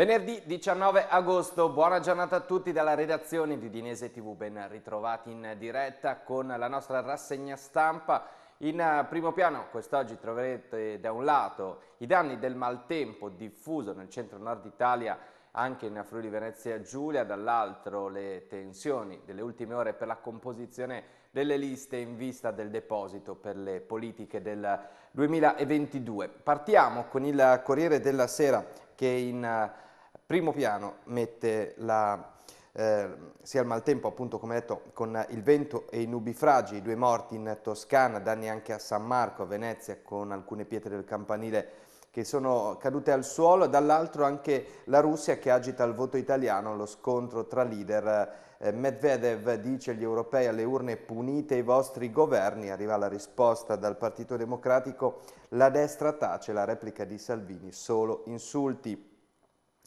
Venerdì 19 agosto, buona giornata a tutti dalla redazione di Dinese TV, ben ritrovati in diretta con la nostra rassegna stampa. In eh, primo piano quest'oggi troverete da un lato i danni del maltempo diffuso nel centro-nord Italia anche in Friuli Venezia Giulia, dall'altro le tensioni delle ultime ore per la composizione delle liste in vista del deposito per le politiche del 2022. Partiamo con il Corriere della Sera che in eh, primo piano mette la, eh, sia il maltempo appunto come detto con il vento e i nubifragi, i due morti in Toscana, danni anche a San Marco, a Venezia con alcune pietre del campanile che sono cadute al suolo, dall'altro anche la Russia che agita il voto italiano, lo scontro tra leader. Eh, Medvedev dice agli europei alle urne punite i vostri governi, arriva la risposta dal Partito Democratico, la destra tace, la replica di Salvini, solo insulti.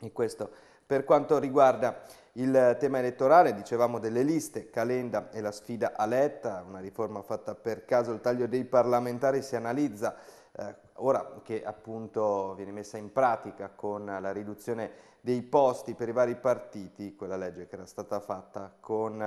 E questo per quanto riguarda il tema elettorale, dicevamo delle liste, Calenda e la sfida a Letta, una riforma fatta per caso, il taglio dei parlamentari si analizza eh, ora che appunto viene messa in pratica con la riduzione dei posti per i vari partiti, quella legge che era stata fatta con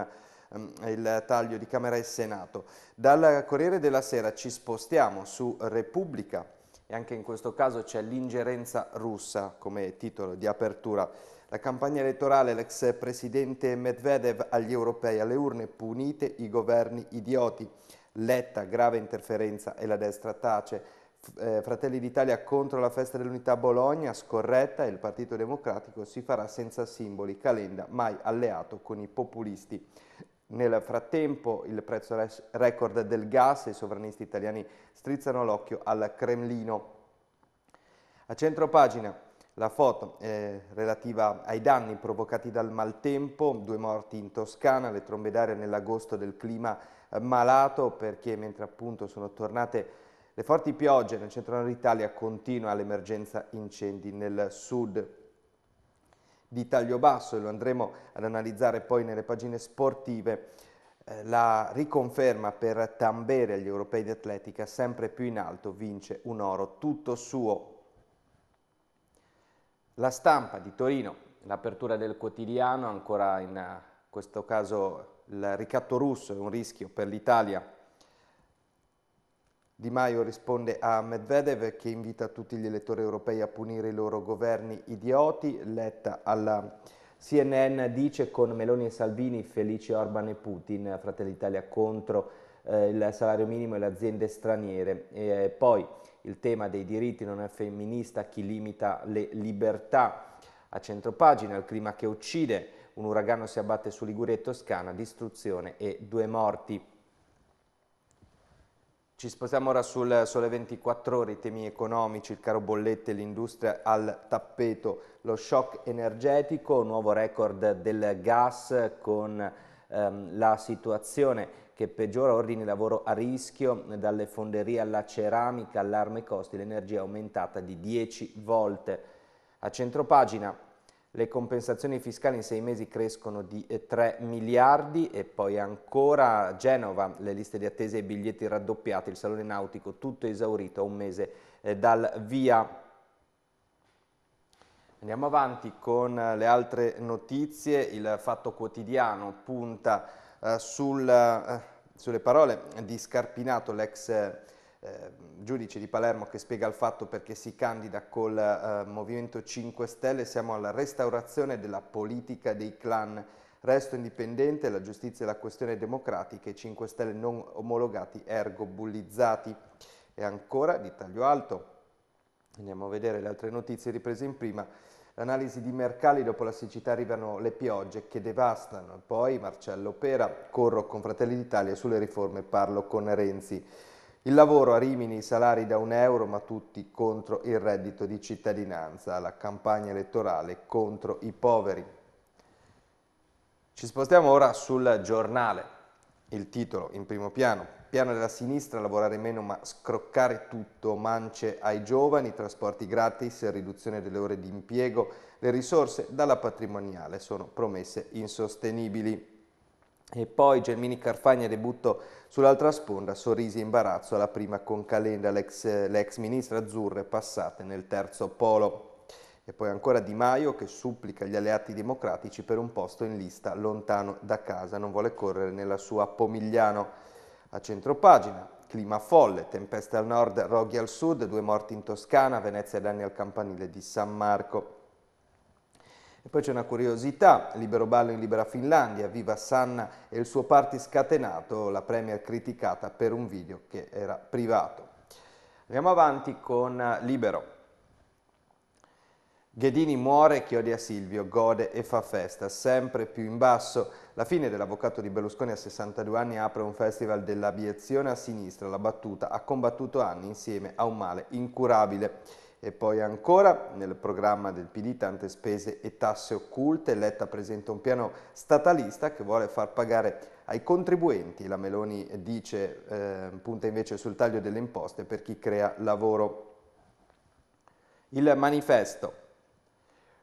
ehm, il taglio di Camera e Senato. Dal Corriere della Sera ci spostiamo su Repubblica e anche in questo caso c'è l'ingerenza russa come titolo di apertura. La campagna elettorale, l'ex presidente Medvedev agli europei alle urne, punite i governi idioti. Letta, grave interferenza e la destra tace. Eh, Fratelli d'Italia contro la festa dell'unità a Bologna, scorretta e il Partito Democratico si farà senza simboli, Calenda mai alleato con i populisti. Nel frattempo il prezzo record del gas, e i sovranisti italiani strizzano l'occhio al Cremlino. A centro pagina la foto eh, relativa ai danni provocati dal maltempo, due morti in Toscana, le trombe d'aria nell'agosto del clima eh, malato perché mentre appunto sono tornate le forti piogge nel centro-nord Italia continua l'emergenza incendi nel sud di taglio basso e lo andremo ad analizzare poi nelle pagine sportive, eh, la riconferma per Tambere agli europei di atletica sempre più in alto, vince un oro tutto suo. La stampa di Torino, l'apertura del quotidiano, ancora in questo caso il ricatto russo è un rischio per l'Italia di Maio risponde a Medvedev che invita tutti gli elettori europei a punire i loro governi idioti, letta alla CNN dice con Meloni e Salvini felici Orban e Putin, Fratelli d'Italia contro eh, il salario minimo e le aziende straniere. E eh, poi il tema dei diritti non è femminista, chi limita le libertà. A centropagina il clima che uccide, un uragano si abbatte su Liguria e Toscana, distruzione e due morti. Ci spostiamo ora sul Sole 24 Ore, i temi economici, il caro bollette, l'industria al tappeto, lo shock energetico, nuovo record del gas con ehm, la situazione che peggiora, ordini lavoro a rischio, dalle fonderie alla ceramica, allarme costi, l'energia è aumentata di 10 volte. A centropagina le compensazioni fiscali in sei mesi crescono di 3 eh, miliardi e poi ancora Genova le liste di attesa e i biglietti raddoppiati, il salone nautico tutto esaurito a un mese eh, dal via. Andiamo avanti con eh, le altre notizie, il Fatto Quotidiano punta eh, sul, eh, sulle parole di Scarpinato, l'ex Ehm, giudice di Palermo che spiega il fatto perché si candida col eh, Movimento 5 Stelle, siamo alla restaurazione della politica dei clan. Resto indipendente, la giustizia è la questione democratica, 5 Stelle non omologati, ergo bullizzati. E ancora di taglio alto, andiamo a vedere le altre notizie riprese in prima, L'analisi di Mercalli dopo la siccità arrivano le piogge che devastano. Poi Marcello Pera, corro con Fratelli d'Italia sulle riforme, parlo con Renzi. Il lavoro a Rimini, i salari da un euro ma tutti contro il reddito di cittadinanza, la campagna elettorale contro i poveri. Ci spostiamo ora sul giornale. Il titolo in primo piano. Piano della sinistra, lavorare meno ma scroccare tutto, mance ai giovani, trasporti gratis, riduzione delle ore di impiego, le risorse dalla patrimoniale sono promesse insostenibili. E poi Gelmini Carfagna debutto sull'altra sponda, sorrisi e imbarazzo alla prima con Calenda, l'ex, l'ex ministra azzurre passate nel terzo polo. E poi ancora Di Maio che supplica gli alleati democratici per un posto in lista lontano da casa, non vuole correre nella sua Pomigliano. A centropagina, clima folle, tempeste al nord, roghi al sud, due morti in Toscana, Venezia e danni al campanile di San Marco. E poi c'è una curiosità, libero ballo in libera Finlandia, viva Sanna e il suo party scatenato, la premier criticata per un video che era privato. Andiamo avanti con Libero. Ghedini muore, chi odia Silvio, gode e fa festa, sempre più in basso. La fine dell'avvocato di Berlusconi a 62 anni apre un festival dell'abiezione a sinistra, la battuta ha combattuto anni insieme a un male incurabile. E poi ancora nel programma del PD tante spese e tasse occulte, Letta presenta un piano statalista che vuole far pagare ai contribuenti, la Meloni dice, eh, punta invece sul taglio delle imposte per chi crea lavoro. Il manifesto,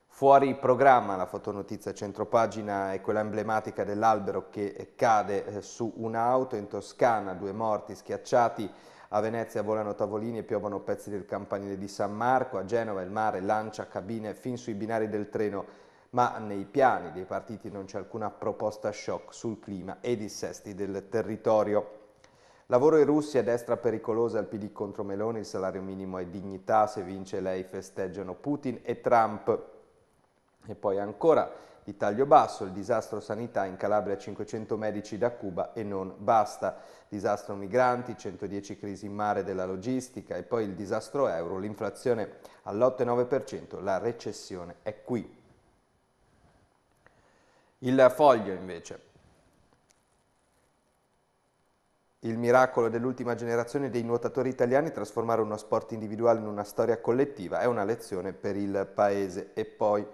fuori programma, la fotonotizia centropagina è quella emblematica dell'albero che cade eh, su un'auto in Toscana, due morti schiacciati a Venezia volano tavolini e piovono pezzi del campanile di San Marco, a Genova il mare lancia cabine fin sui binari del treno, ma nei piani dei partiti non c'è alcuna proposta shock sul clima e dissesti del territorio. Lavoro in Russia, destra pericolosa, al PD contro Meloni, il salario minimo è dignità, se vince lei festeggiano Putin e Trump. E poi ancora di taglio basso, il disastro sanità in Calabria 500 medici da Cuba e non basta, disastro migranti, 110 crisi in mare della logistica e poi il disastro euro, l'inflazione all'8,9%, la recessione è qui. Il foglio invece. Il miracolo dell'ultima generazione dei nuotatori italiani, trasformare uno sport individuale in una storia collettiva, è una lezione per il Paese. E poi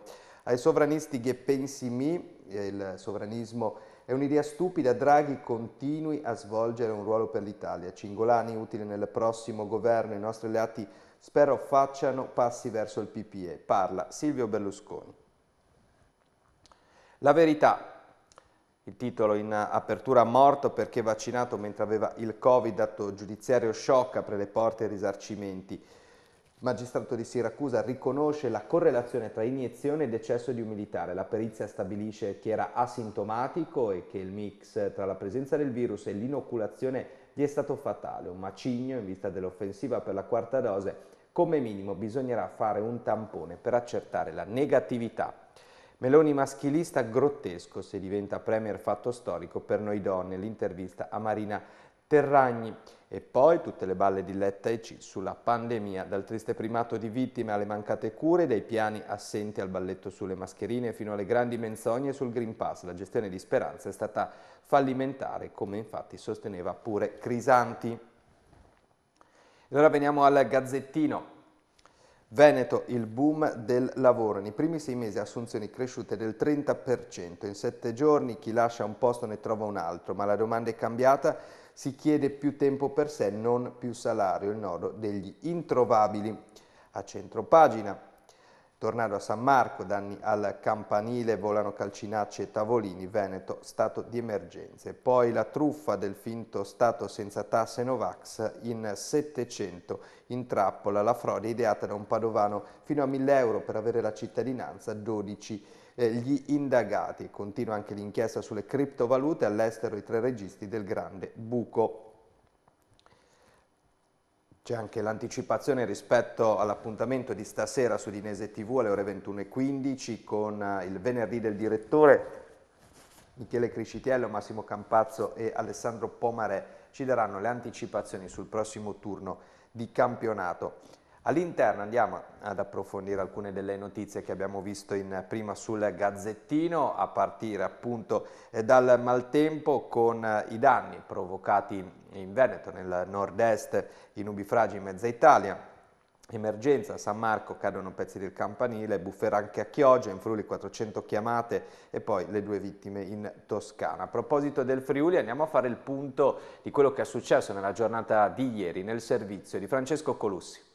ai sovranisti che pensi mi, il sovranismo è un'idea stupida, Draghi continui a svolgere un ruolo per l'Italia. Cingolani, utile nel prossimo governo, i nostri alleati spero facciano passi verso il PPE. Parla Silvio Berlusconi. La verità, il titolo in apertura morto perché vaccinato mentre aveva il Covid, atto giudiziario sciocca apre le porte ai risarcimenti magistrato di Siracusa riconosce la correlazione tra iniezione e decesso di un militare. La perizia stabilisce che era asintomatico e che il mix tra la presenza del virus e l'inoculazione gli è stato fatale. Un macigno in vista dell'offensiva per la quarta dose. Come minimo bisognerà fare un tampone per accertare la negatività. Meloni maschilista grottesco se diventa premier fatto storico per noi donne, l'intervista a Marina Terragni. E poi tutte le balle di Letta e C sulla pandemia, dal triste primato di vittime alle mancate cure, dai piani assenti al balletto sulle mascherine fino alle grandi menzogne sul Green Pass. La gestione di Speranza è stata fallimentare, come infatti sosteneva pure Crisanti. E ora veniamo al Gazzettino. Veneto, il boom del lavoro. Nei primi sei mesi assunzioni cresciute del 30%. In sette giorni chi lascia un posto ne trova un altro, ma la domanda è cambiata si chiede più tempo per sé, non più salario, il nodo degli introvabili. A centro pagina, tornando a San Marco, danni al campanile, volano calcinacci e tavolini, Veneto, stato di emergenze. poi la truffa del finto Stato senza tasse Novax in 700, in trappola, la frode ideata da un padovano fino a 1000 euro per avere la cittadinanza, 12 euro gli indagati. Continua anche l'inchiesta sulle criptovalute all'estero i tre registi del grande buco. C'è anche l'anticipazione rispetto all'appuntamento di stasera su Dinese TV alle ore 21.15 con eh, il venerdì del direttore. Michele Criscitiello, Massimo Campazzo e Alessandro Pomare ci daranno le anticipazioni sul prossimo turno di campionato. All'interno andiamo ad approfondire alcune delle notizie che abbiamo visto in prima sul Gazzettino, a partire appunto eh, dal maltempo con eh, i danni provocati in Veneto, nel nord-est, in Ubifragi, in mezza Italia, Emergenza, San Marco cadono pezzi del campanile, buffer anche a Chioggia, in Friuli 400 chiamate e poi le due vittime in Toscana. A proposito del Friuli andiamo a fare il punto di quello che è successo nella giornata di ieri nel servizio di Francesco Colussi.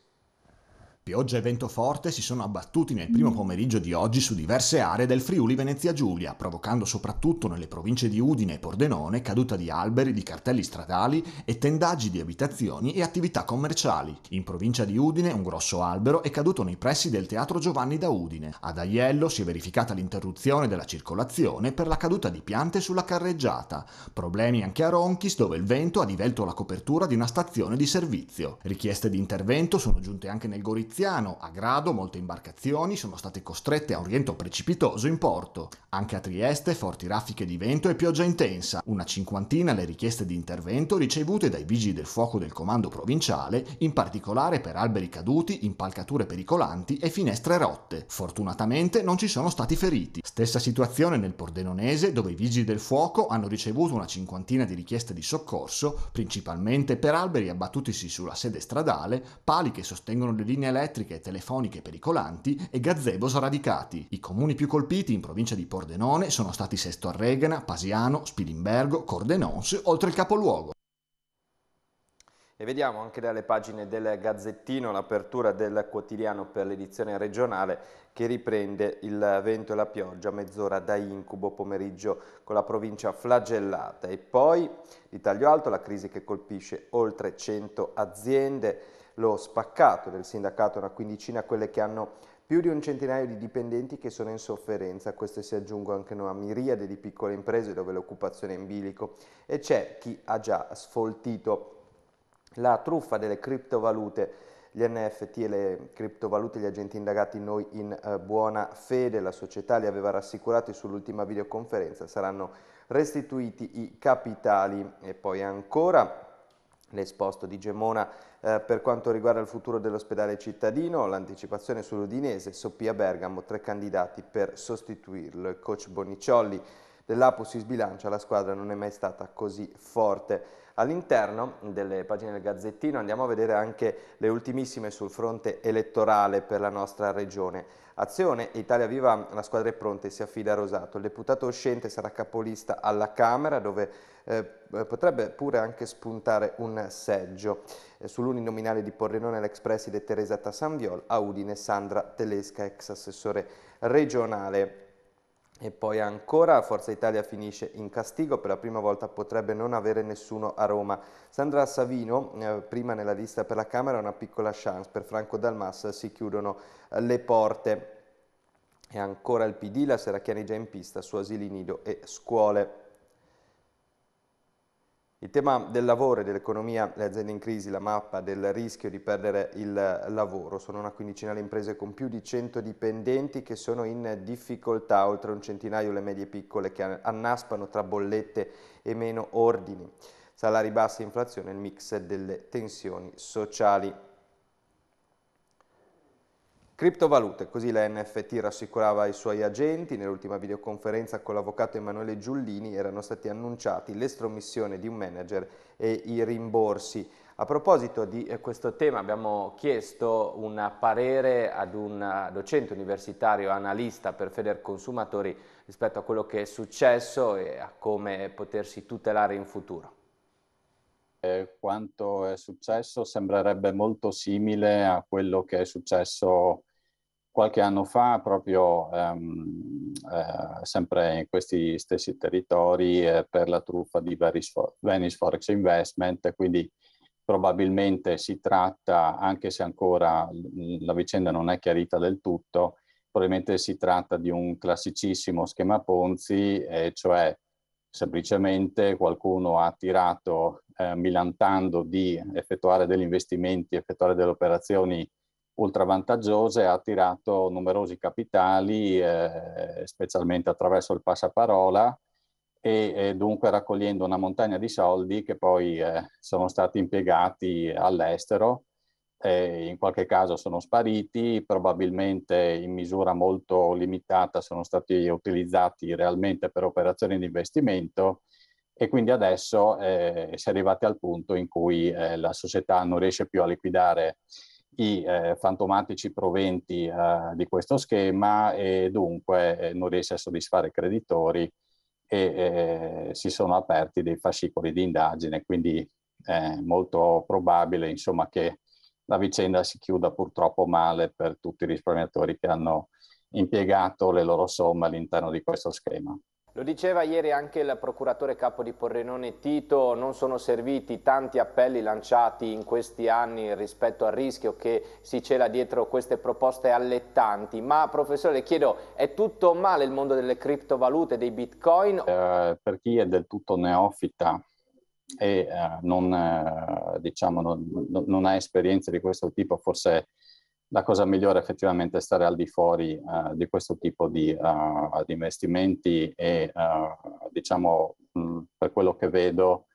Pioggia e vento forte si sono abbattuti nel primo mm. pomeriggio di oggi su diverse aree del Friuli Venezia Giulia, provocando soprattutto nelle province di Udine e Pordenone caduta di alberi, di cartelli stradali e tendaggi di abitazioni e attività commerciali. In provincia di Udine un grosso albero è caduto nei pressi del Teatro Giovanni da Udine. Ad Aiello si è verificata l'interruzione della circolazione per la caduta di piante sulla carreggiata. Problemi anche a Ronchis dove il vento ha divelto la copertura di una stazione di servizio. Richieste di intervento sono giunte anche nel Gorizia veneziano a Grado molte imbarcazioni sono state costrette a un rientro precipitoso in porto. Anche a Trieste forti raffiche di vento e pioggia intensa, una cinquantina le richieste di intervento ricevute dai vigili del fuoco del comando provinciale, in particolare per alberi caduti, impalcature pericolanti e finestre rotte. Fortunatamente non ci sono stati feriti. Stessa situazione nel Pordenonese dove i vigili del fuoco hanno ricevuto una cinquantina di richieste di soccorso, principalmente per alberi abbattutisi sulla sede stradale, pali che sostengono le linee elettriche elettriche e telefoniche pericolanti e gazebos radicati. I comuni più colpiti in provincia di Pordenone sono stati Sesto Arregana, Pasiano, Spilimbergo, Cordenons, oltre il capoluogo. E vediamo anche dalle pagine del Gazzettino l'apertura del quotidiano per l'edizione regionale che riprende il vento e la pioggia mezz'ora da incubo pomeriggio con la provincia flagellata e poi di taglio alto la crisi che colpisce oltre 100 aziende lo spaccato del sindacato, una quindicina quelle che hanno più di un centinaio di dipendenti che sono in sofferenza, a queste si aggiungono anche una miriade di piccole imprese dove l'occupazione è in bilico e c'è chi ha già sfoltito la truffa delle criptovalute gli NFT e le criptovalute, gli agenti indagati noi in eh, buona fede, la società li aveva rassicurati sull'ultima videoconferenza, saranno restituiti i capitali e poi ancora l'esposto di Gemona eh, per quanto riguarda il futuro dell'ospedale cittadino, l'anticipazione sull'Udinese, Soppia Bergamo, tre candidati per sostituirlo. Il coach Boniciolli dell'Apo si sbilancia, la squadra non è mai stata così forte. All'interno delle pagine del Gazzettino andiamo a vedere anche le ultimissime sul fronte elettorale per la nostra regione. Azione Italia Viva, la squadra è pronta e si affida a Rosato. Il deputato uscente sarà capolista alla Camera dove eh, potrebbe pure anche spuntare un seggio. Eh, sull'uninominale di Porrenone l'ex preside Teresa Tassanviol, a Udine Sandra Telesca, ex assessore regionale e poi ancora Forza Italia finisce in castigo, per la prima volta potrebbe non avere nessuno a Roma. Sandra Savino, eh, prima nella lista per la Camera, una piccola chance, per Franco Dalmas si chiudono eh, le porte. E ancora il PD, la Serracchiani già in pista su asili nido e scuole. Il tema del lavoro e dell'economia, le aziende in crisi, la mappa del rischio di perdere il lavoro. Sono una quindicina le imprese con più di 100 dipendenti che sono in difficoltà, oltre un centinaio le medie piccole che annaspano tra bollette e meno ordini. Salari bassi e inflazione, il mix delle tensioni sociali. Criptovalute, così la NFT rassicurava i suoi agenti, nell'ultima videoconferenza con l'avvocato Emanuele Giullini erano stati annunciati l'estromissione di un manager e i rimborsi. A proposito di eh, questo tema abbiamo chiesto un parere ad un eh, docente universitario analista per Feder Consumatori rispetto a quello che è successo e a come potersi tutelare in futuro quanto è successo sembrerebbe molto simile a quello che è successo qualche anno fa, proprio ehm, eh, sempre in questi stessi territori, eh, per la truffa di Venice Forex Investment. Quindi probabilmente si tratta, anche se ancora la vicenda non è chiarita del tutto, probabilmente si tratta di un classicissimo schema Ponzi, eh, cioè semplicemente qualcuno ha tirato eh, milantando di effettuare degli investimenti, effettuare delle operazioni ultravantaggiose, ha attirato numerosi capitali, eh, specialmente attraverso il passaparola, e, e, dunque raccogliendo una montagna di soldi che poi eh, sono stati impiegati all'estero eh, in qualche caso sono spariti, probabilmente in misura molto limitata sono stati utilizzati realmente per operazioni di investimento e quindi adesso eh, si è arrivati al punto in cui eh, la società non riesce più a liquidare i eh, fantomatici proventi eh, di questo schema e dunque eh, non riesce a soddisfare i creditori e eh, si sono aperti dei fascicoli di indagine, quindi è molto probabile insomma, che la vicenda si chiuda purtroppo male per tutti i risparmiatori che hanno impiegato le loro somme all'interno di questo schema. Lo diceva ieri anche il procuratore capo di Porrenone Tito, non sono serviti tanti appelli lanciati in questi anni rispetto al rischio che si cela dietro queste proposte allettanti, ma professore le chiedo, è tutto male il mondo delle criptovalute, dei bitcoin? Eh, per chi è del tutto neofita e eh, non, eh, diciamo, non, non, ha esperienze di questo tipo, forse la cosa migliore effettivamente è stare al di fuori uh, di questo tipo di, uh, di investimenti e uh, diciamo mh, mm, per quello che vedo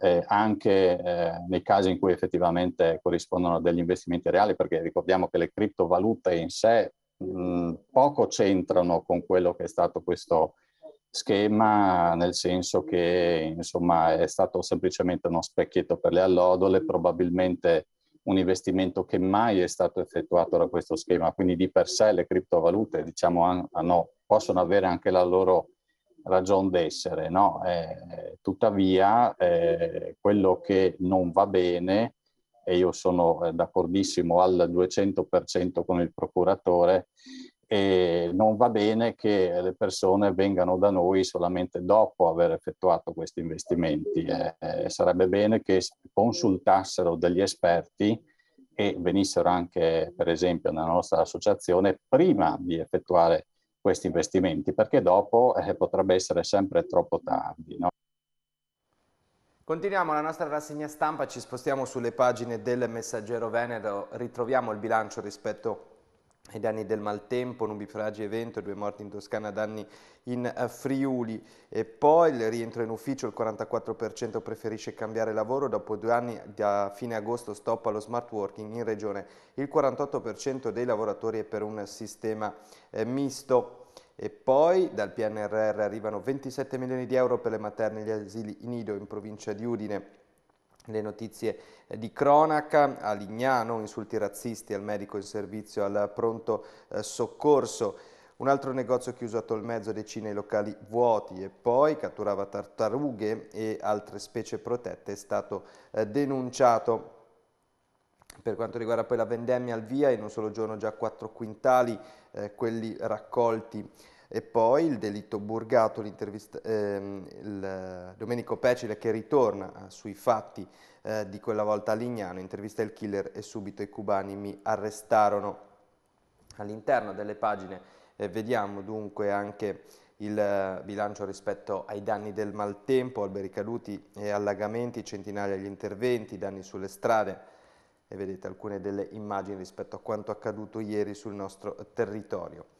eh, anche eh, nei casi in cui effettivamente corrispondono a degli investimenti reali perché ricordiamo che le criptovalute in sé mh, mm, poco c'entrano con quello che è stato questo schema nel senso che insomma è stato semplicemente uno specchietto per le allodole, probabilmente un investimento che mai è stato effettuato da questo schema, quindi di per sé le criptovalute diciamo, hanno, ah, possono avere anche la loro ragion d'essere, no? eh, tuttavia eh, quello che non va bene, e io sono eh, d'accordissimo al 200% con il procuratore, e non va bene che le persone vengano da noi solamente dopo aver effettuato questi investimenti. Eh, eh sarebbe bene che consultassero degli esperti e venissero anche, per esempio, nella nostra associazione prima di effettuare questi investimenti, perché dopo eh, potrebbe essere sempre troppo tardi. No? Continuiamo la nostra rassegna stampa, ci spostiamo sulle pagine del Messaggero Veneto, ritroviamo il bilancio rispetto ai danni del maltempo, nubifragi e vento, due morti in Toscana, danni in eh, Friuli. E poi il rientro in ufficio, il 44% preferisce cambiare lavoro, dopo due anni da fine agosto stop allo smart working in regione, il 48% dei lavoratori è per un sistema eh, misto. E poi dal PNRR arrivano 27 milioni di euro per le materne e gli asili in Ido in provincia di Udine le notizie eh, di cronaca a Lignano, insulti razzisti al medico in servizio al pronto eh, soccorso. Un altro negozio chiuso a Tolmezzo, decine i locali vuoti e poi catturava tartarughe e altre specie protette è stato eh, denunciato. Per quanto riguarda poi la vendemmia al via, in un solo giorno già quattro quintali, eh, quelli raccolti e poi il delitto burgato, ehm, il Domenico Pecile che ritorna eh, sui fatti eh, di quella volta a Lignano, intervista il killer e subito i cubani mi arrestarono. All'interno delle pagine eh, vediamo dunque anche il eh, bilancio rispetto ai danni del maltempo, alberi caduti e allagamenti, centinaia gli interventi, danni sulle strade e vedete alcune delle immagini rispetto a quanto accaduto ieri sul nostro territorio.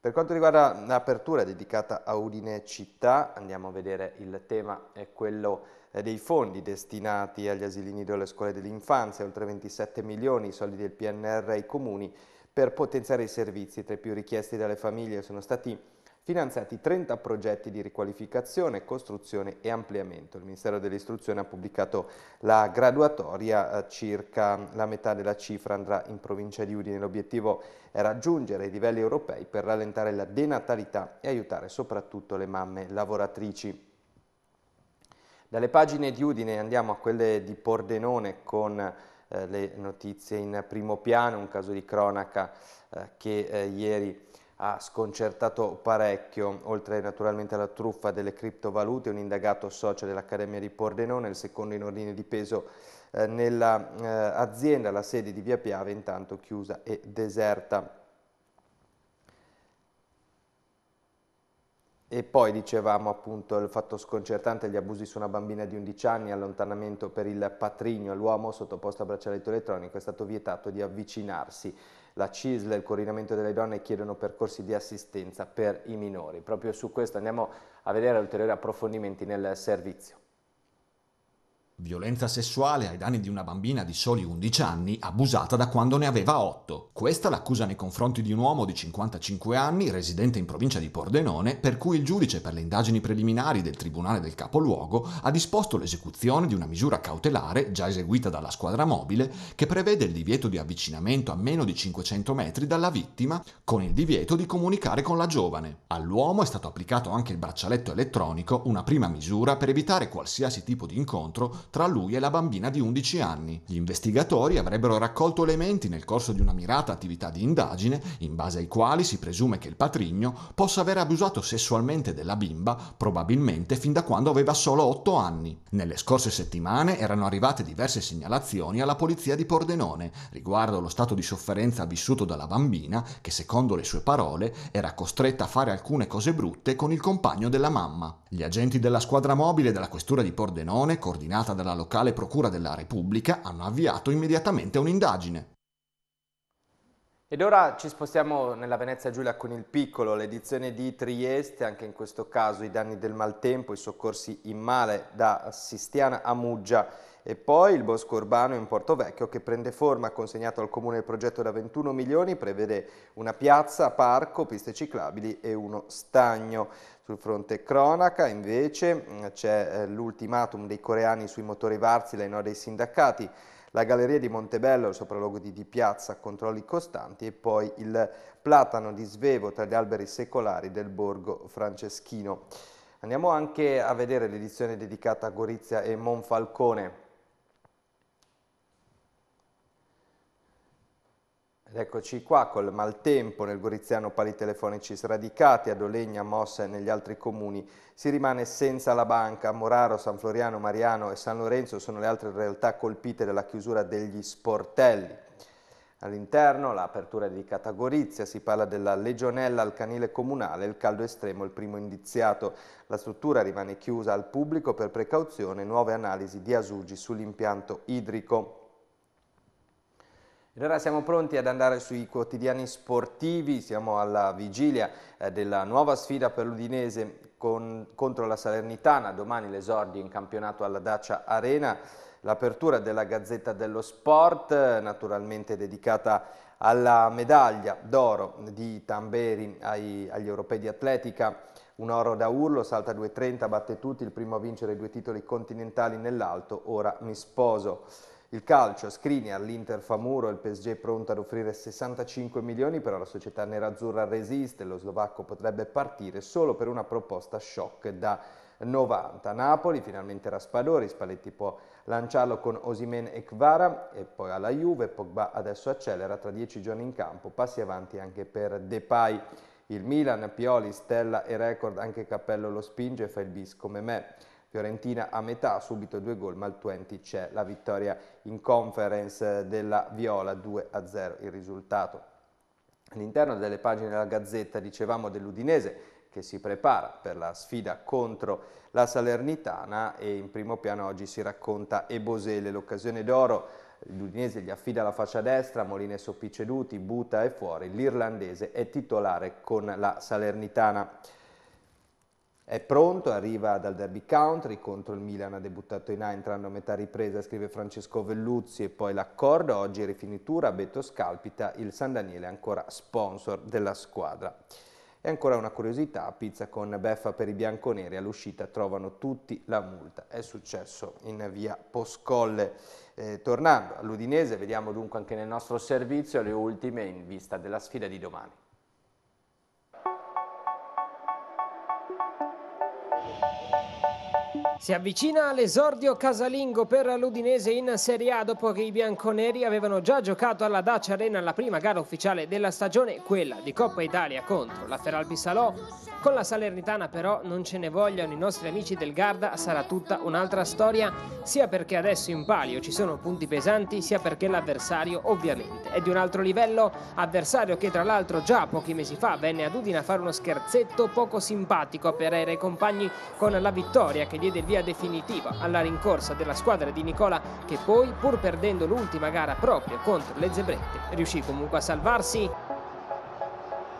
Per quanto riguarda l'apertura dedicata a Udine Città, andiamo a vedere il tema, è quello eh, dei fondi destinati agli asili nido e alle scuole dell'infanzia, oltre 27 milioni, i soldi del PNR ai comuni, per potenziare i servizi. Tra i più richiesti dalle famiglie sono stati finanziati 30 progetti di riqualificazione, costruzione e ampliamento. Il Ministero dell'Istruzione ha pubblicato la graduatoria, eh, circa la metà della cifra andrà in provincia di Udine. L'obiettivo è raggiungere i livelli europei per rallentare la denatalità e aiutare soprattutto le mamme lavoratrici. Dalle pagine di Udine andiamo a quelle di Pordenone con eh, le notizie in primo piano, un caso di cronaca eh, che eh, ieri ha sconcertato parecchio, oltre naturalmente alla truffa delle criptovalute, un indagato socio dell'Accademia di Pordenone, il secondo in ordine di peso eh, nell'azienda, eh, la sede di Via Piave intanto chiusa e deserta. E poi dicevamo appunto il fatto sconcertante, gli abusi su una bambina di 11 anni, allontanamento per il patrigno, l'uomo sottoposto a braccialetto elettronico è stato vietato di avvicinarsi la CISL e il Coordinamento delle Donne chiedono percorsi di assistenza per i minori. Proprio su questo andiamo a vedere ulteriori approfondimenti nel servizio. Violenza sessuale ai danni di una bambina di soli 11 anni abusata da quando ne aveva 8. Questa l'accusa nei confronti di un uomo di 55 anni residente in provincia di Pordenone per cui il giudice per le indagini preliminari del Tribunale del Capoluogo ha disposto l'esecuzione di una misura cautelare già eseguita dalla squadra mobile che prevede il divieto di avvicinamento a meno di 500 metri dalla vittima con il divieto di comunicare con la giovane. All'uomo è stato applicato anche il braccialetto elettronico, una prima misura per evitare qualsiasi tipo di incontro tra lui e la bambina di 11 anni. Gli investigatori avrebbero raccolto elementi nel corso di una mirata attività di indagine, in base ai quali si presume che il patrigno possa aver abusato sessualmente della bimba, probabilmente fin da quando aveva solo 8 anni. Nelle scorse settimane erano arrivate diverse segnalazioni alla polizia di Pordenone riguardo lo stato di sofferenza vissuto dalla bambina, che secondo le sue parole era costretta a fare alcune cose brutte con il compagno della mamma. Gli agenti della squadra mobile della questura di Pordenone, coordinata dalla locale Procura della Repubblica hanno avviato immediatamente un'indagine. Ed ora ci spostiamo nella Venezia Giulia con il piccolo, l'edizione di Trieste, anche in questo caso i danni del maltempo, i soccorsi in male da Sistiana a Muggia e poi il bosco urbano in Porto Vecchio che prende forma, consegnato al comune il progetto da 21 milioni, prevede una piazza, parco, piste ciclabili e uno stagno. Sul fronte cronaca invece mm, c'è eh, l'ultimatum dei coreani sui motori Varsila e no dei sindacati, la galleria di Montebello, il sopralluogo di Di Piazza, controlli costanti e poi il platano di svevo tra gli alberi secolari del borgo franceschino. Andiamo anche a vedere l'edizione dedicata a Gorizia e Monfalcone. Ed eccoci qua col maltempo nel Goriziano pali telefonici sradicati, a Olegna, Mossa e negli altri comuni. Si rimane senza la banca, Moraro, San Floriano, Mariano e San Lorenzo sono le altre realtà colpite dalla chiusura degli sportelli. All'interno l'apertura è dedicata a Gorizia, si parla della legionella al canile comunale, il caldo estremo il primo indiziato. La struttura rimane chiusa al pubblico per precauzione, nuove analisi di Asugi sull'impianto idrico. E allora siamo pronti ad andare sui quotidiani sportivi, siamo alla vigilia eh, della nuova sfida per l'Udinese con, contro la Salernitana, domani l'esordio in campionato alla Dacia Arena, l'apertura della Gazzetta dello Sport, eh, naturalmente dedicata alla medaglia d'oro di Tamberi ai, agli europei di atletica, un oro da urlo, salta 2.30, batte tutti, il primo a vincere due titoli continentali nell'alto, ora mi sposo. Il calcio, Skriniar, all'Inter fa muro, il PSG è pronto ad offrire 65 milioni, però la società nerazzurra resiste, lo slovacco potrebbe partire solo per una proposta shock da 90. Napoli, finalmente Raspadori, Spalletti può lanciarlo con Osimen e Kvara e poi alla Juve, Pogba adesso accelera tra 10 giorni in campo, passi avanti anche per Depay. Il Milan, Pioli, Stella e record, anche Cappello lo spinge e fa il bis come me. Fiorentina a metà, subito due gol, ma al 20 c'è la vittoria in conference della Viola 2-0 il risultato. All'interno delle pagine della Gazzetta dicevamo dell'Udinese che si prepara per la sfida contro la Salernitana e in primo piano oggi si racconta Ebosele, l'occasione d'oro L'Udinese gli affida la fascia destra, Molina è soppicceduti, Buta è fuori, l'Irlandese è titolare con la Salernitana. È pronto, arriva dal derby country contro il Milan, ha debuttato in A entrando a metà ripresa, scrive Francesco Velluzzi e poi l'accordo, oggi rifinitura, Beto Scalpita, il San Daniele è ancora sponsor della squadra. E ancora una curiosità, pizza con beffa per i bianconeri, all'uscita trovano tutti la multa. È successo in via Poscolle. Eh, tornando all'Udinese, vediamo dunque anche nel nostro servizio le ultime in vista della sfida di domani. Si avvicina l'esordio casalingo per l'Udinese in Serie A dopo che i bianconeri avevano già giocato alla Dacia Arena la prima gara ufficiale della stagione, quella di Coppa Italia contro la Feralbi Salò. Con la Salernitana però non ce ne vogliono i nostri amici del Garda, sarà tutta un'altra storia, sia perché adesso in palio ci sono punti pesanti, sia perché l'avversario ovviamente è di un altro livello, avversario che tra l'altro già pochi mesi fa venne ad Udine a fare uno scherzetto poco simpatico per i compagni con la vittoria che diede il via definitiva alla rincorsa della squadra di Nicola che poi, pur perdendo l'ultima gara proprio contro le zebrette, riuscì comunque a salvarsi.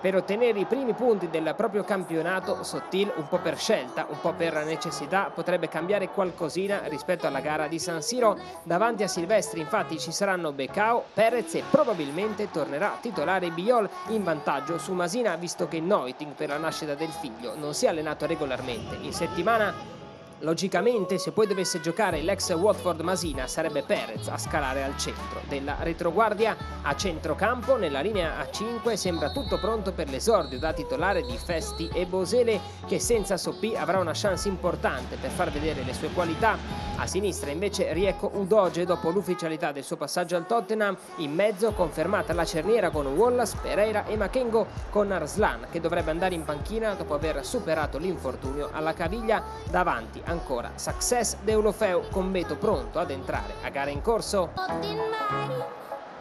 Per ottenere i primi punti del proprio campionato, Sottil, un po' per scelta, un po' per necessità, potrebbe cambiare qualcosina rispetto alla gara di San Siro. Davanti a Silvestri, infatti, ci saranno Becao, Perez e probabilmente tornerà titolare Biol in vantaggio su Masina, visto che Noiting, per la nascita del figlio, non si è allenato regolarmente in settimana. Logicamente, se poi dovesse giocare l'ex Watford Masina, sarebbe Perez a scalare al centro della retroguardia. A centrocampo, nella linea A5, sembra tutto pronto per l'esordio da titolare di Festi e Bosele, che senza Soppì avrà una chance importante per far vedere le sue qualità. A sinistra, invece, Rieco Udoge dopo l'ufficialità del suo passaggio al Tottenham. In mezzo, confermata la cerniera con Wallace, Pereira e Makengo con Arslan, che dovrebbe andare in panchina dopo aver superato l'infortunio alla caviglia davanti ancora Success Deulofeu con Beto pronto ad entrare a gara in corso.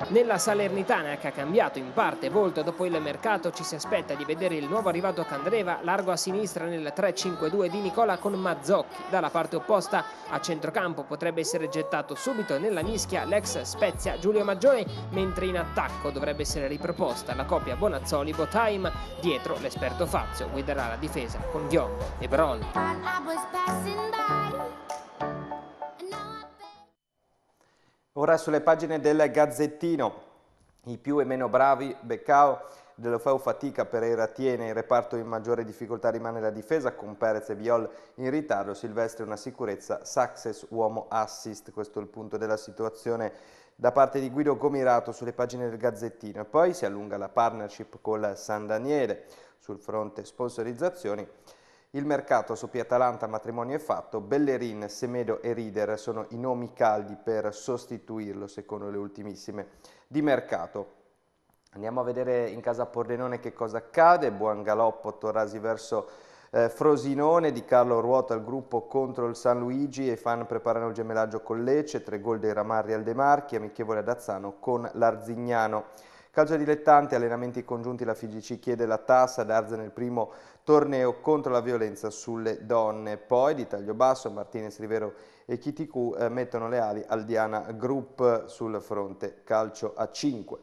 Nella Salernitana, che ha cambiato in parte volto dopo il mercato, ci si aspetta di vedere il nuovo arrivato Candreva largo a sinistra nel 3-5-2 di Nicola con Mazzocchi. Dalla parte opposta a centrocampo potrebbe essere gettato subito nella mischia l'ex Spezia Giulio Maggiore, mentre in attacco dovrebbe essere riproposta la coppia bonazzoli botheim Dietro l'esperto Fazio guiderà la difesa con Ghiombo e Brolli. Ora sulle pagine del Gazzettino, i più e meno bravi, Beccao, dello Dell'Ofeu fatica, Pereira tiene, il reparto in maggiore difficoltà rimane la difesa, con Perez e Viol in ritardo, Silvestri una sicurezza, Success uomo assist, questo è il punto della situazione da parte di Guido Gomirato sulle pagine del Gazzettino e poi si allunga la partnership con San Daniele sul fronte sponsorizzazioni il mercato su Atalanta matrimonio è fatto, Bellerin, Semedo e Rider sono i nomi caldi per sostituirlo secondo le ultimissime di mercato. Andiamo a vedere in casa Pordenone che cosa accade, buon galoppo Torasi verso eh, Frosinone di Carlo Ruota il gruppo contro il San Luigi e i fan preparano il gemellaggio con Lecce, tre gol dei Ramarri al De Marchi, amichevole ad Azzano con l'Arzignano. Calcio dilettante, allenamenti congiunti, la FIGC chiede la tassa ad Arza nel primo torneo contro la violenza sulle donne. Poi di taglio basso Martinez Rivero e Chiticu eh, mettono le ali al Diana Group sul fronte calcio a 5.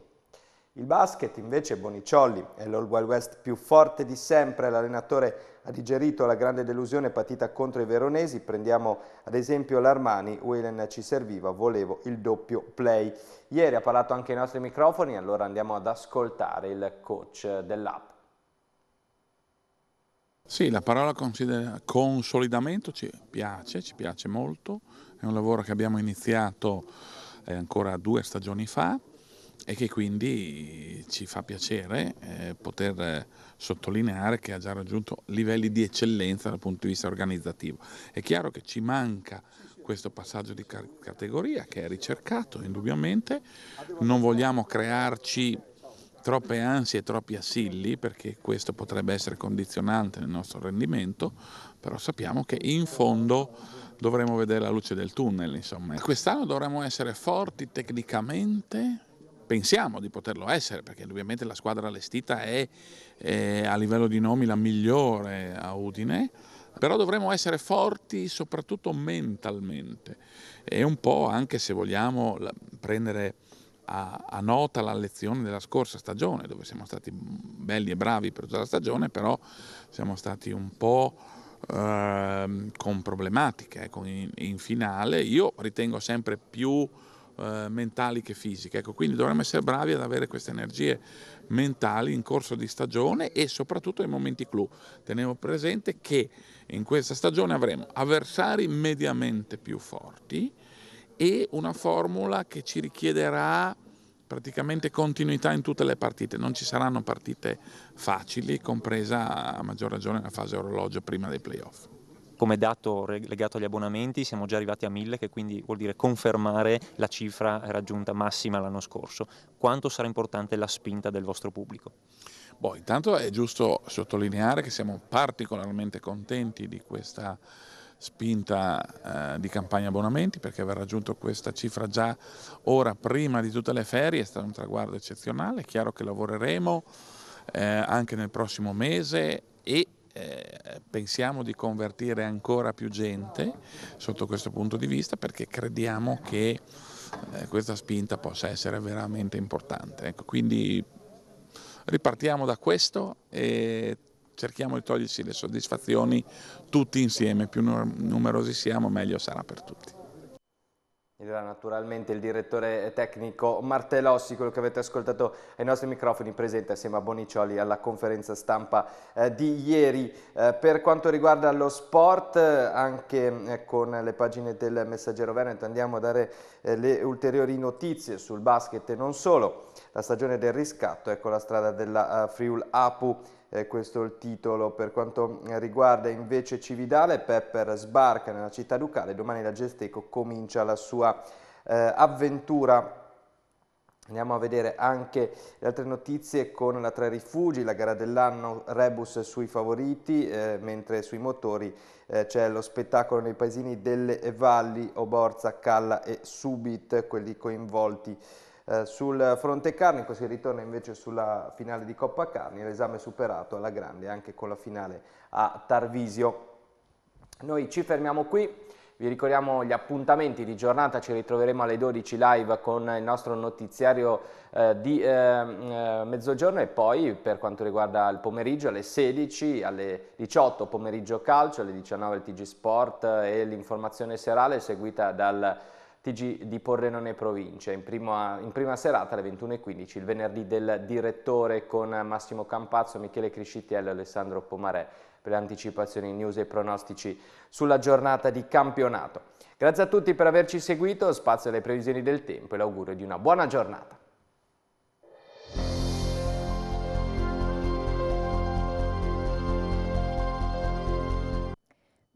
Il basket invece Boniciolli è l'All Wild West più forte di sempre, l'allenatore ha digerito la grande delusione patita contro i veronesi, prendiamo ad esempio l'Armani, Whalen ci serviva, volevo il doppio play. Ieri ha parlato anche ai nostri microfoni, allora andiamo ad ascoltare il coach dell'app. Sì, la parola consolidamento ci piace, ci piace molto, è un lavoro che abbiamo iniziato eh, ancora due stagioni fa, e che quindi ci fa piacere eh, poter eh, sottolineare che ha già raggiunto livelli di eccellenza dal punto di vista organizzativo. È chiaro che ci manca questo passaggio di categoria che è ricercato indubbiamente, non vogliamo crearci troppe ansie e troppi assilli perché questo potrebbe essere condizionante nel nostro rendimento, però sappiamo che in fondo dovremo vedere la luce del tunnel. insomma. Quest'anno dovremo essere forti tecnicamente, pensiamo di poterlo essere, perché ovviamente la squadra allestita è, è a livello di nomi la migliore a Udine, però dovremmo essere forti soprattutto mentalmente e un po' anche se vogliamo prendere a, a, nota la lezione della scorsa stagione, dove siamo stati belli e bravi per tutta la stagione, però siamo stati un po' ehm, con problematiche. Ecco, in, in finale io ritengo sempre più eh, mentali che fisiche. Ecco, quindi dovremmo essere bravi ad avere queste energie mentali in corso di stagione e soprattutto nei momenti clou. Teniamo presente che in questa stagione avremo avversari mediamente più forti e una formula che ci richiederà praticamente continuità in tutte le partite, non ci saranno partite facili, compresa a maggior ragione la fase orologio prima dei playoff come dato legato agli abbonamenti siamo già arrivati a 1000 che quindi vuol dire confermare la cifra raggiunta massima l'anno scorso. Quanto sarà importante la spinta del vostro pubblico? Boh, intanto è giusto sottolineare che siamo particolarmente contenti di questa spinta eh, di campagna abbonamenti perché aver raggiunto questa cifra già ora prima di tutte le ferie è stato un traguardo eccezionale, è chiaro che lavoreremo eh, anche nel prossimo mese e eh, pensiamo di convertire ancora più gente sotto questo punto di vista perché crediamo che eh, questa spinta possa essere veramente importante. Ecco, quindi ripartiamo da questo e cerchiamo di toglierci le soddisfazioni tutti insieme, più numerosi siamo meglio sarà per tutti ed era naturalmente il direttore tecnico Martelossi, quello che avete ascoltato ai nostri microfoni, presente assieme a Bonicioli alla conferenza stampa eh, di ieri. Eh, per quanto riguarda lo sport, eh, anche eh, con le pagine del Messaggero Veneto andiamo a dare eh, le ulteriori notizie sul basket e non solo. La stagione del riscatto, ecco la strada della uh, eh, Friul Apu eh, questo è il titolo. Per quanto eh, riguarda invece Cividale, Pepper sbarca nella città ducale, domani la Gesteco comincia la sua eh, avventura Andiamo a vedere anche le altre notizie con la Tre Rifugi, la gara dell'anno Rebus sui favoriti, eh, mentre sui motori eh, c'è lo spettacolo nei paesini delle Valli, Oborza, Calla e Subit, quelli coinvolti eh, sul fronte Carnico si ritorna invece sulla finale di Coppa Carni, l'esame superato alla grande anche con la finale a Tarvisio. Noi ci fermiamo qui. Vi ricordiamo gli appuntamenti di giornata, ci ritroveremo alle 12 live con il nostro notiziario eh, di eh, eh, mezzogiorno e poi per quanto riguarda il pomeriggio alle 16, alle 18 pomeriggio calcio, alle 19 il TG Sport eh, e l'informazione serale seguita dal TG di Porrenone Provincia, in prima, in prima serata alle 21.15, il venerdì del direttore con Massimo Campazzo, Michele Criscitiello e Alessandro Pomarè per le anticipazioni news e pronostici sulla giornata di campionato. Grazie a tutti per averci seguito, spazio alle previsioni del tempo e l'augurio di una buona giornata.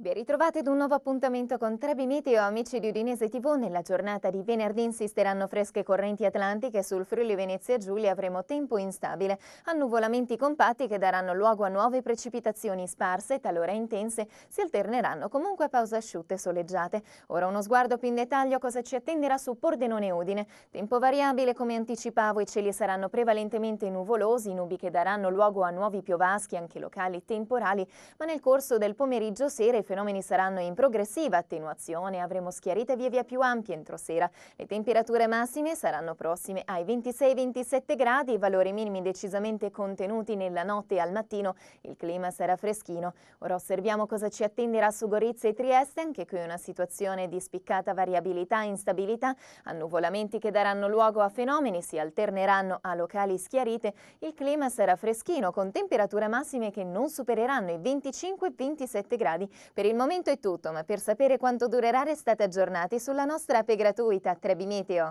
Ben ritrovati ad un nuovo appuntamento con Trebi Meteo. Amici di Udinese TV, nella giornata di venerdì insisteranno fresche correnti atlantiche sul Friuli Venezia Giulia avremo tempo instabile, annuvolamenti compatti che daranno luogo a nuove precipitazioni sparse, talora intense, si alterneranno comunque a pause asciutte e soleggiate. Ora uno sguardo più in dettaglio a cosa ci attenderà su Pordenone Udine. Tempo variabile, come anticipavo, i cieli saranno prevalentemente nuvolosi, nubi che daranno luogo a nuovi piovaschi, anche locali temporali, ma nel corso del pomeriggio sera i fenomeni fenomeni saranno in progressiva attenuazione e avremo schiarite via via più ampie entro sera. Le temperature massime saranno prossime ai 26-27 gradi, valori minimi decisamente contenuti nella notte e al mattino. Il clima sarà freschino. Ora osserviamo cosa ci attenderà su Gorizia e Trieste, anche qui una situazione di spiccata variabilità e instabilità, annuvolamenti che daranno luogo a fenomeni, si alterneranno a locali schiarite. Il clima sarà freschino con temperature massime che non supereranno i 25-27 gradi. Per il momento è tutto, ma per sapere quanto durerà restate aggiornati sulla nostra app gratuita Trebi